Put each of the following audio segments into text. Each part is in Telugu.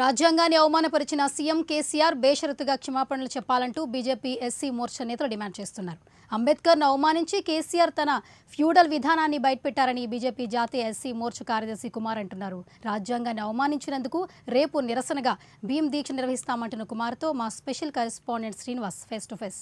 రాజ్యాంగాన్ని అవమానపరిచిన సీఎం కేసీఆర్ బేషరతుగా క్షమాపణలు చెప్పాలంటూ బీజేపీ ఎస్సీ మోర్చా నేతలు డిమాండ్ చేస్తున్నారు అంబేద్కర్ను అవమానించి కేసీఆర్ తన ఫ్యూడల్ విధానాన్ని బయటపెట్టారని బీజేపీ జాతీయ ఎస్సీ మోర్చా కార్యదర్శి కుమార్ అంటున్నారు రాజ్యాంగాన్ని అవమానించినందుకు రేపు నిరసనగా భీమ్ దీక్ష నిర్వహిస్తామంటున్న కుమార్తో మా special correspondent Srinivas face to face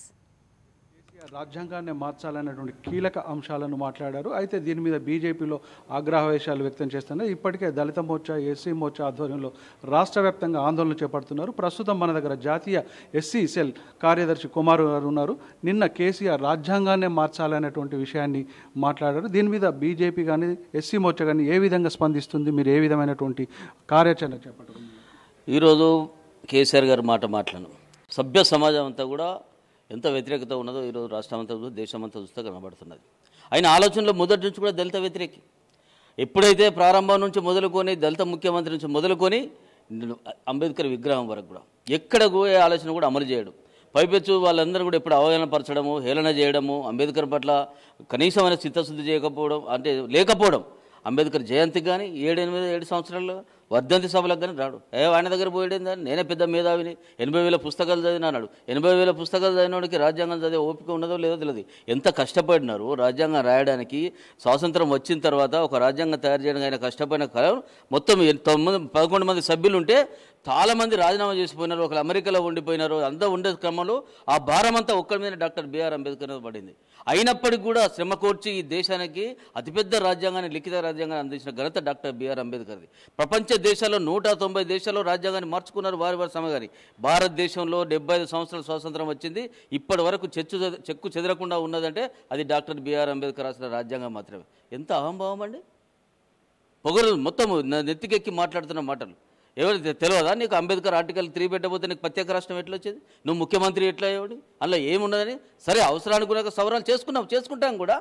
రాజ్యాంగాన్ని మార్చాలనేటువంటి కీలక అంశాలను మాట్లాడారు అయితే దీని మీద బీజేపీలో ఆగ్రహవేశాలు వ్యక్తం చేస్తున్నారు ఇప్పటికే దళిత మోర్చా ఎస్సీ మోర్చా ఆధ్వర్యంలో రాష్ట్ర వ్యాప్తంగా ఆందోళన చేపడుతున్నారు ప్రస్తుతం మన దగ్గర జాతీయ ఎస్సీ సెల్ కార్యదర్శి కుమారు గారు ఉన్నారు నిన్న కేసీఆర్ రాజ్యాంగాన్నే మార్చాలనేటువంటి విషయాన్ని మాట్లాడారు దీని మీద బీజేపీ కానీ ఎస్సీ మోర్చా కానీ ఏ విధంగా స్పందిస్తుంది మీరు ఏ విధమైనటువంటి కార్యాచరణ చేపట్టారు ఈరోజు కేసీఆర్ గారు మాట మాట్లాడు సభ్య సమాజం అంతా కూడా ఎంత వ్యతిరేకత ఉన్నదో ఈరోజు రాష్ట్రమంతా దేశమంతా చూస్తే కనబడుతున్నది ఆయన ఆలోచనలో మొదటి నుంచి కూడా దళిత వ్యతిరేకి ఎప్పుడైతే ప్రారంభం నుంచి మొదలుకొని దళిత ముఖ్యమంత్రి నుంచి మొదలుకొని అంబేద్కర్ విగ్రహం వరకు కూడా ఎక్కడ పోయే ఆలోచన కూడా అమలు చేయడం పైపెచ్చు వాళ్ళందరూ కూడా ఎప్పుడు అవగాహనపరచడము హేళన చేయడము అంబేద్కర్ పట్ల కనీసమైన చిత్తశుద్ధి చేయకపోవడం అంటే లేకపోవడం అంబేద్కర్ జయంతికి కానీ ఏడు ఎనిమిది ఏడు సంవత్సరాల్లో వర్ధంతి సభలకు కానీ రాడు ఏ ఆయన దగ్గర పోయేదేందా నేనే పెద్ద మేధావిని ఎనభై వేల పుస్తకాలు చదివినాడు ఎనభై వేల పుస్తకాలు చదివినోడికి రాజ్యాంగం చదివే ఓపిక ఉన్నదో లేదో తెలియదు ఎంత కష్టపడినారు రాజ్యాంగం రాయడానికి స్వాతంత్రం వచ్చిన తర్వాత ఒక రాజ్యాంగం తయారు చేయడానికి ఆయన కష్టపడిన కాలం మొత్తం తొమ్మిది పదకొండు మంది సభ్యులు ఉంటే చాలామంది రాజీనామా చేసిపోయినారు ఒకరు అమెరికాలో ఉండిపోయినారు అంతా ఉండే క్రమంలో ఆ భారం అంతా ఒక్కరి మీద డాక్టర్ బిఆర్ అంబేద్కర్ పడింది అయినప్పటికీ కూడా శ్రమ కోర్చి ఈ దేశానికి అతిపెద్ద రాజ్యాంగాన్ని లిఖిత రాజ్యాంగాన్ని అందించిన ఘనత డాక్టర్ బిఆర్ అంబేద్కర్ది ప్రపంచ దేశాల్లో నూట తొంభై దేశాల్లో రాజ్యాంగాన్ని మార్చుకున్నారు వారి వారి సమగారి భారతదేశంలో డెబ్బై ఐదు సంవత్సరాల స్వాతంత్రం వచ్చింది ఇప్పటి వరకు చెచ్చు చెక్కు చెదరకుండా ఉన్నదంటే అది డాక్టర్ బిఆర్ అంబేద్కర్ రాసిన రాజ్యాంగం మాత్రమే ఎంత అహంభావం అండి పొగరు మొత్తం నెత్తికెక్కి మాట్లాడుతున్న మాటలు ఎవరు తెలియదా నీకు అంబేద్కర్ ఆర్టికల్ త్రీ పెట్టబోతే నీకు ప్రత్యేక రాష్ట్రం ఎట్లా వచ్చేది నువ్వు ముఖ్యమంత్రి ఎట్లా అయ్యేవాడు అందులో ఏమున్నదని సరే కూడా సవరాలు చేసుకున్నాం చేసుకుంటాం కూడా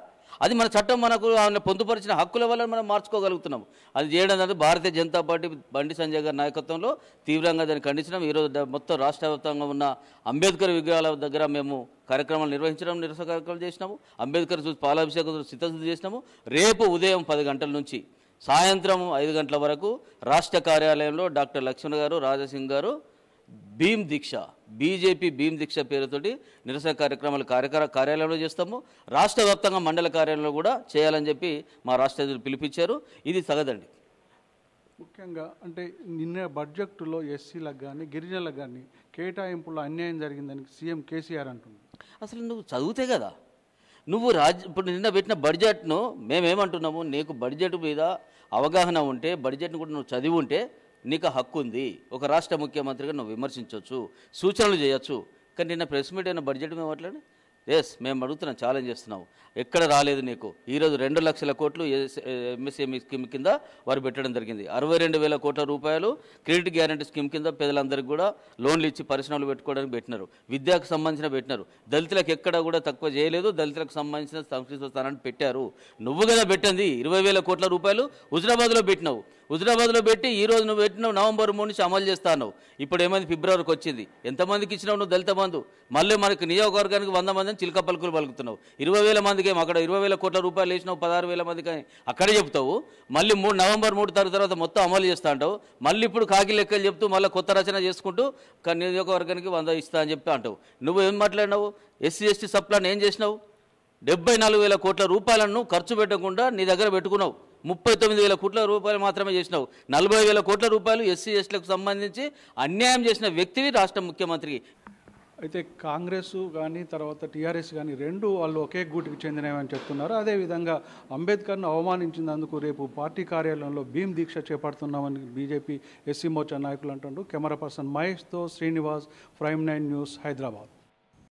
అది మన చట్టం మనకు ఆయన పొందుపరిచిన హక్కుల వల్ల మనం మార్చుకోగలుగుతున్నాం అది చేయడం అనేది భారతీయ జనతా పార్టీ బండి సంజయ్ గారి నాయకత్వంలో తీవ్రంగా దాన్ని ఖండించడం ఈరోజు మొత్తం రాష్ట్ర వ్యాప్తంగా ఉన్న అంబేద్కర్ విగ్రహాల దగ్గర మేము కార్యక్రమాలు నిర్వహించడం నిరసన కార్యక్రమాలు చేసినాము అంబేద్కర్ చూసి పాలాభిషేకం చిత్తశుద్ధి చేసినాము రేపు ఉదయం పది గంటల నుంచి సాయంత్రం ఐదు గంటల వరకు రాష్ట్ర కార్యాలయంలో డాక్టర్ లక్ష్మణ్ గారు రాజసింగ్ గారు భీమ్ దీక్ష బీజేపీ భీమ్ దీక్ష పేరుతోటి నిరసన కార్యక్రమాలు కార్యకర కార్యాలయంలో చేస్తాము రాష్ట్ర వ్యాప్తంగా మండల కార్యాలయంలో కూడా చేయాలని చెప్పి మా రాష్ట్ర పిలిపించారు ఇది తగదండి ముఖ్యంగా అంటే నిన్న బడ్జెట్లో ఎస్సీలకు కానీ గిరిజనులకు కానీ కేటాయింపులో అన్యాయం జరిగిందని సీఎం కేసీఆర్ అంటున్నారు అసలు నువ్వు చదివితే కదా నువ్వు రాజ్ ఇప్పుడు నిన్న పెట్టిన బడ్జెట్ను మేమేమంటున్నాము నీకు బడ్జెట్ మీద అవగాహన ఉంటే బడ్జెట్ను కూడా నువ్వు చదివి ఉంటే నీకు హక్కు ఉంది ఒక రాష్ట్ర ముఖ్యమంత్రిగా నువ్వు విమర్శించవచ్చు సూచనలు చేయొచ్చు కానీ నిన్న ప్రెస్ మీట్ అయిన బడ్జెట్ మేము మాట్లాడి ఎస్ మేము అడుగుతున్నాం ఛాలెంజ్ చేస్తున్నావు ఎక్కడ రాలేదు నీకు ఈరోజు రెండు లక్షల కోట్లు ఎంఎస్ఎంఈ స్కీమ్ e కింద వారు పెట్టడం జరిగింది అరవై రెండు వేల కోట్ల రూపాయలు క్రెడిట్ గ్యారంటీ స్కీమ్ కింద పేదలందరికీ కూడా లోన్లు ఇచ్చి పరిశ్రమలు పెట్టుకోవడానికి పెట్టినారు విద్యకు సంబంధించిన పెట్టినారు దళితులకు ఎక్కడ కూడా తక్కువ చేయలేదు దళితులకు సంబంధించిన సంక్షేమ స్థానాన్ని పెట్టారు నువ్వు కదా పెట్టింది ఇరవై వేల కోట్ల రూపాయలు హుజరాబాద్లో పెట్టినావు హుజరాబాద్లో పెట్టి ఈ రోజు నువ్వు పెట్టినావు నవంబర్ మూడు నుంచి అమలు చేస్తాను ఇప్పుడు ఏమైంది ఫిబ్రవరికి వచ్చింది ఎంతమందికి ఇచ్చినావు నువ్వు దళిత బంధు మళ్ళీ మనకి నియోజకవర్గానికి వంద మంది చిలుక పలుకులు పలుకుతున్నావు ఇరవై వేల మందికి అక్కడ ఇరవై వేల కోట్ల రూపాయలు వేసినావు పదహారు వేల మందికి అక్కడే చెప్తావు మళ్ళీ మూడు నవంబర్ మూడు తారీఖు తర్వాత మొత్తం అమలు చేస్తా అంటావు మళ్ళీ ఇప్పుడు కాకి లెక్కలు చెప్తూ మళ్ళీ కొత్త రచన చేసుకుంటూ నియోజకవర్గానికి వంద ఇస్తా అని చెప్పి అంటావు నువ్వు ఏం మాట్లాడినావు ఎస్సీ ఎస్టీ సప్లాన్ ఏం చేసినావు డెబ్బై నాలుగు వేల కోట్ల రూపాయలను ఖర్చు పెట్టకుండా నీ దగ్గర పెట్టుకున్నావు ముప్పై తొమ్మిది వేల కోట్ల రూపాయలు మాత్రమే చేసినావు నలభై వేల కోట్ల రూపాయలు ఎస్సీ ఎస్టీలకు సంబంధించి అన్యాయం చేసిన వ్యక్తివి రాష్ట్ర ముఖ్యమంత్రికి అయితే కాంగ్రెస్ కానీ తర్వాత టీఆర్ఎస్ కానీ రెండు వాళ్ళు ఒకే గూటికి చెందినవని చెప్తున్నారు అదేవిధంగా అంబేద్కర్ను అవమానించినందుకు రేపు పార్టీ కార్యాలయంలో భీమ్ దీక్ష చేపడుతున్నామని బీజేపీ ఎస్సీ మోర్చా నాయకులు అంటుండ్రు కెమెరా పర్సన్ మహేష్తో Srinivas prime nine news Hyderabad